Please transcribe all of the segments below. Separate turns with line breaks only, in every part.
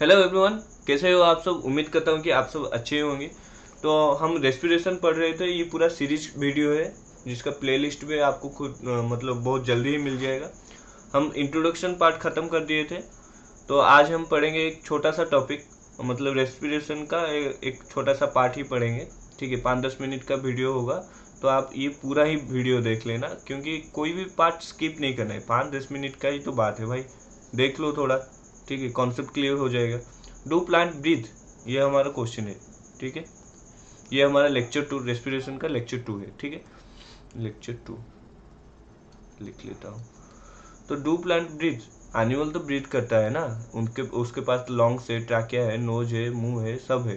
hello everyone कैसे हो आप सब उम्मीद करता हूँ कि आप सब अच्छे होंगे तो हम रेस्पिरेशन पढ़ रहे थे ये पूरा सीरीज वीडियो है जिसका प्लेलिस्ट भी आपको खुद मतलब बहुत जल्दी ही मिल जाएगा हम इंट्रोडक्शन पार्ट ख़त्म कर दिए थे तो आज हम पढ़ेंगे एक छोटा सा टॉपिक मतलब रेस्पिरेशन का एक छोटा सा पार्ट ही पढ़ेंगे ठीक है पाँच दस मिनट का वीडियो होगा तो आप ये पूरा ही वीडियो देख लेना क्योंकि कोई भी पार्ट स्किप नहीं करना है पाँच दस मिनट का ही तो बात है भाई देख लो थोड़ा ठीक है कॉन्सेप्ट क्लियर हो जाएगा डू प्लांट ब्रीथ ये हमारा क्वेश्चन है ठीक है ये हमारा लेक्चर टू रेस्पिरेशन का लेक्चर टू है ठीक है लेक्चर टू लिख लेता हूँ तो डू प्लांट ब्रीथ एनिमल तो ब्रीथ करता है ना उनके उसके पास लॉन्ग्स है ट्रैकिया है नोज है मुंह है सब है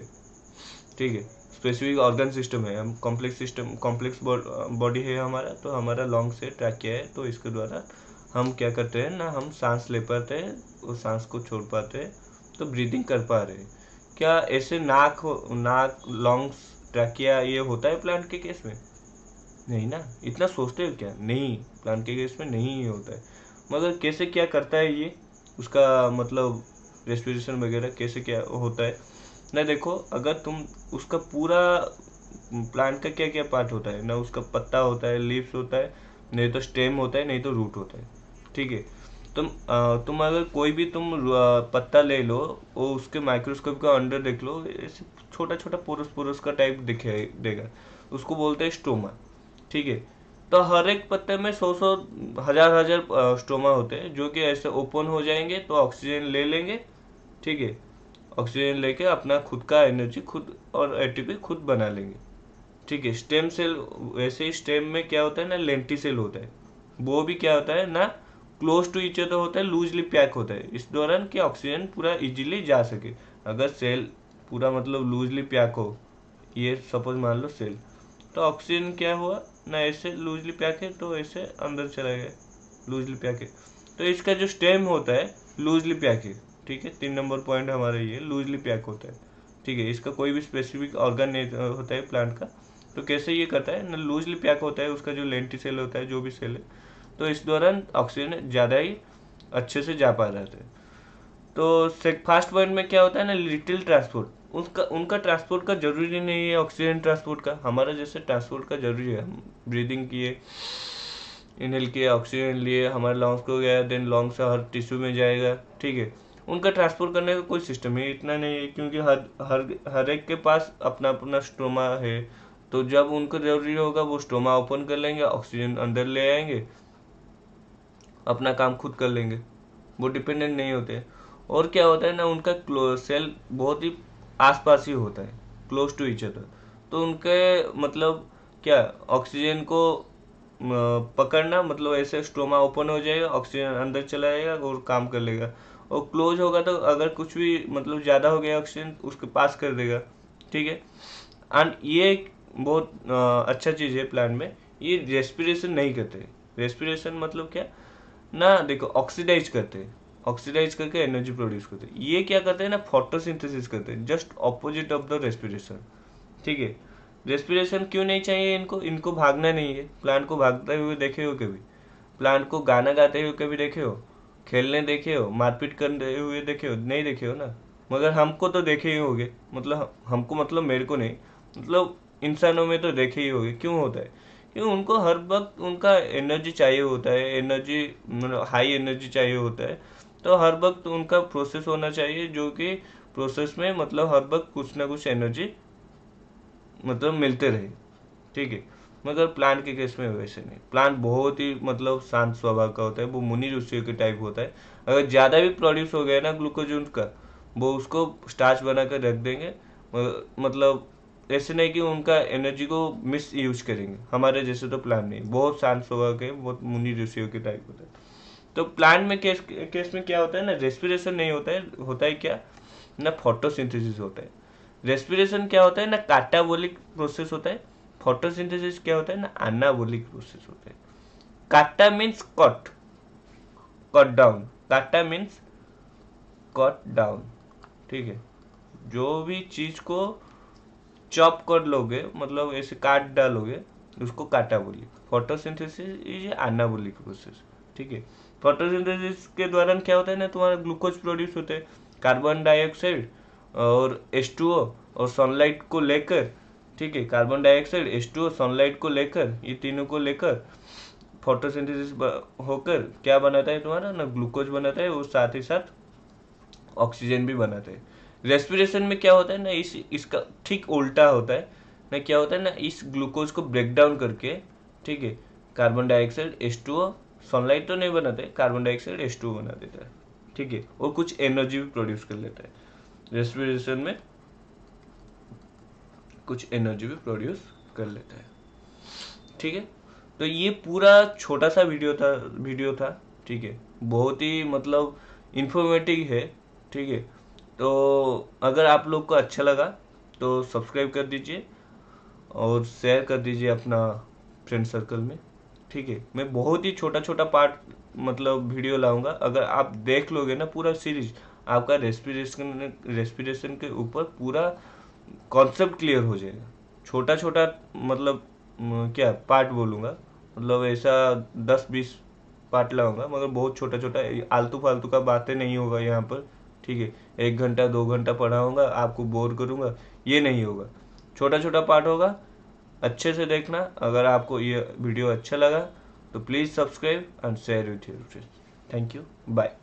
ठीक है स्पेसिफिक ऑर्गन सिस्टम है हम कॉम्प्लेक्स सिस्टम कॉम्प्लेक्स बॉडी है हमारा तो हमारा लॉन्ग्स है ट्रैकिया है तो इसके द्वारा हम क्या करते हैं ना हम सांस ले पाते हैं और सांस को छोड़ पाते हैं तो ब्रीदिंग कर पा रहे हैं क्या ऐसे नाक हो नाक लॉन्ग्स ट्रैकिया ये होता है प्लांट के केस में नहीं ना इतना सोचते हो क्या नहीं प्लांट के केस में नहीं ये होता है मगर कैसे क्या करता है ये उसका मतलब रेस्पिरेशन वगैरह कैसे क्या होता है ना देखो अगर तुम उसका पूरा प्लांट का क्या क्या पार्ट होता है ना उसका पत्ता होता है लीव्स होता है नहीं तो स्टेम होता है नहीं तो रूट होता है ठीक है तुम आ, तुम अगर कोई भी तुम पत्ता ले लो वो उसके माइक्रोस्कोप का अंडर देख लो ऐसे छोटा छोटा पोरस पोरस का टाइप दिखे देगा उसको बोलते हैं स्टोमा ठीक है तो हर एक पत्ते में सौ सौ हजार हजार स्टोमा होते हैं जो कि ऐसे ओपन हो जाएंगे तो ऑक्सीजन ले लेंगे ठीक है ऑक्सीजन लेके अपना खुद का एनर्जी खुद और एटीपी खुद बना लेंगे ठीक है स्टेम सेल वैसे ही स्टेम में क्या होता है ना लेंटी सेल होता है वो भी क्या होता है ना क्लोज टू इच अदर होता है लूजली पैक होता है इस दौरान कि ऑक्सीजन पूरा इजीली जा सके अगर सेल पूरा मतलब लूजली पैक हो ये सपोज मान लो सेल तो ऑक्सीजन क्या हुआ ना ऐसे लूजली पैक है तो ऐसे अंदर चला गया लूजली पैक है तो इसका जो स्टेम होता है लूजली पैक है ठीक है तीन नंबर पॉइंट हमारा ये लूजली पैक होता है ठीक है इसका कोई भी स्पेसिफिक ऑर्गन नहीं होता है प्लांट का तो कैसे ये करता है ना लूजली पैक होता है उसका जो लेंटी सेल होता है जो भी सेल है तो इस दौरान ऑक्सीजन ज़्यादा ही अच्छे से जा पा रहे थे तो फास्ट पॉइंट में क्या होता है ना लिटिल ट्रांसपोर्ट उसका उनका ट्रांसपोर्ट का जरूरी नहीं है ऑक्सीजन ट्रांसपोर्ट का हमारा जैसे ट्रांसपोर्ट का जरूरी है हम ब्रीदिंग किए इनहेल किए ऑक्सीजन लिए हमारे लॉन्ग्स को गया देन लॉन्ग से हर टिश्यू में जाएगा ठीक है उनका ट्रांसपोर्ट करने का कोई सिस्टम ही इतना नहीं है क्योंकि हर हर हर एक के पास अपना अपना स्टोमा है तो जब उनको जरूरी होगा वो स्टोमा ओपन कर लेंगे ऑक्सीजन अंदर ले आएंगे अपना काम खुद कर लेंगे वो डिपेंडेंट नहीं होते और क्या होता है ना उनका सेल बहुत ही आसपास ही होता है क्लोज टू इच अदर तो उनके मतलब क्या ऑक्सीजन को पकड़ना मतलब ऐसे स्टोमा ओपन हो जाएगा ऑक्सीजन अंदर चला जाएगा और काम कर लेगा और क्लोज होगा तो अगर कुछ भी मतलब ज़्यादा हो गया ऑक्सीजन उसके पास कर देगा ठीक है एंड ये बहुत अच्छा चीज़ है प्लान में ये रेस्पिरेशन नहीं करते रेस्पिरेशन मतलब क्या ना देखो ऑक्सीडाइज करते हैं ऑक्सीडाइज करके एनर्जी प्रोड्यूस करते हैं ये क्या करते हैं ना फोटोसिंथेसिस करते हैं just opposite of the respiration ठीक है रेस्पिरेशन क्यों नहीं चाहिए इनको इनको भागना नहीं है प्लांट को भागते हुए देखे हो कभी प्लांट को गाना गाते हुए कभी देखे हो खेलने देखे हो मारपीट करते हुए देखे हो नहीं देखे हो ना मगर हमको तो देखे ही होंगे मतलब हमको मतलब मेरे को नहीं मतलब इंसानों में तो देखे ही होंगे क्यों होता है क्योंकि उनको हर वक्त उनका एनर्जी चाहिए होता है एनर्जी मतलब हाई एनर्जी चाहिए होता है तो हर वक्त उनका प्रोसेस होना चाहिए जो कि प्रोसेस में मतलब हर वक्त कुछ ना कुछ एनर्जी मतलब मिलते रहे ठीक है मगर प्लांट के केस में वैसे नहीं प्लांट बहुत ही मतलब शांत स्वभाव का होता है वो मुनि ऋषि के टाइप होता है अगर ज़्यादा भी प्रोड्यूस हो गया ना ग्लूकोज का वो उसको स्टार्च बना कर रख देंगे मतलब ऐसे नहीं कि उनका एनर्जी को मिस यूज करेंगे हमारे जैसे तो प्लान नहीं बहुत शांत स्वभाव के बहुत मुनि ऋषियों के टाइप होते हैं तो प्लांट में केस केस में क्या होता है ना रेस्पिरेशन नहीं होता है होता है क्या ना फोटोसिंथेसिस होता है रेस्पिरेशन क्या होता है ना काटाबोलिक प्रोसेस होता है फोटोसिंथेसिस क्या होता है ना एनाबोलिक प्रोसेस होता है cata means cut cut down cata means cut down ठीक है जो भी चीज को चॉप कर लोगे मतलब ऐसे काट डालोगे उसको काटा बोली फोटोसिंथेसिस इज एनाबोलिक प्रोसेस ठीक है फोटोसिंथेसिस के दौरान क्या होता है ना तुम्हारा ग्लूकोज प्रोड्यूस होता है कार्बन डाइऑक्साइड और एस टू ओ और सनलाइट को लेकर ठीक है carbon dioxide S two O sunlight को लेकर ये तीनों को लेकर फोटोसिंथेसिस होकर क्या बनाता है तुम्हारा ना ग्लूकोज बनाता है और साथ ही साथ ऑक्सीजन भी बनाता है रेस्पिरेशन में क्या होता है ना इस इसका ठीक उल्टा होता है ना क्या होता है ना इस ग्लूकोज को ब्रेक डाउन करके ठीक है carbon dioxide S two sunlight तो नहीं बनाते कार्बन डाइऑक्साइड एस टू बना देता है ठीक है और कुछ एनर्जी भी प्रोड्यूस कर लेता है रेस्पिरेशन में कुछ एनर्जी भी प्रोड्यूस कर लेता है ठीक है तो ये पूरा छोटा सा वीडियो था वीडियो था ठीक है बहुत ही मतलब इन्फॉर्मेटिव है ठीक है तो अगर आप लोग को अच्छा लगा तो सब्सक्राइब कर दीजिए और शेयर कर दीजिए अपना फ्रेंड सर्कल में ठीक है मैं बहुत ही छोटा छोटा पार्ट मतलब वीडियो लाऊंगा अगर आप देख लोगे ना पूरा सीरीज आपका रेस्पिरेशन रेस्पिरेशन के ऊपर पूरा कॉन्सेप्ट क्लियर हो जाएगा छोटा छोटा मतलब क्या पार्ट बोलूँगा मतलब ऐसा दस बीस पार्ट लाऊंगा मगर बहुत छोटा छोटा आलतू फालतू का बातें नहीं होगा यहाँ पर ठीक है एक घंटा दो घंटा पढ़ाऊँगा आपको बोर करूँगा ये नहीं होगा छोटा छोटा पार्ट होगा अच्छे से देखना अगर आपको ये वीडियो अच्छा लगा तो please subscribe and share with your friends thank you bye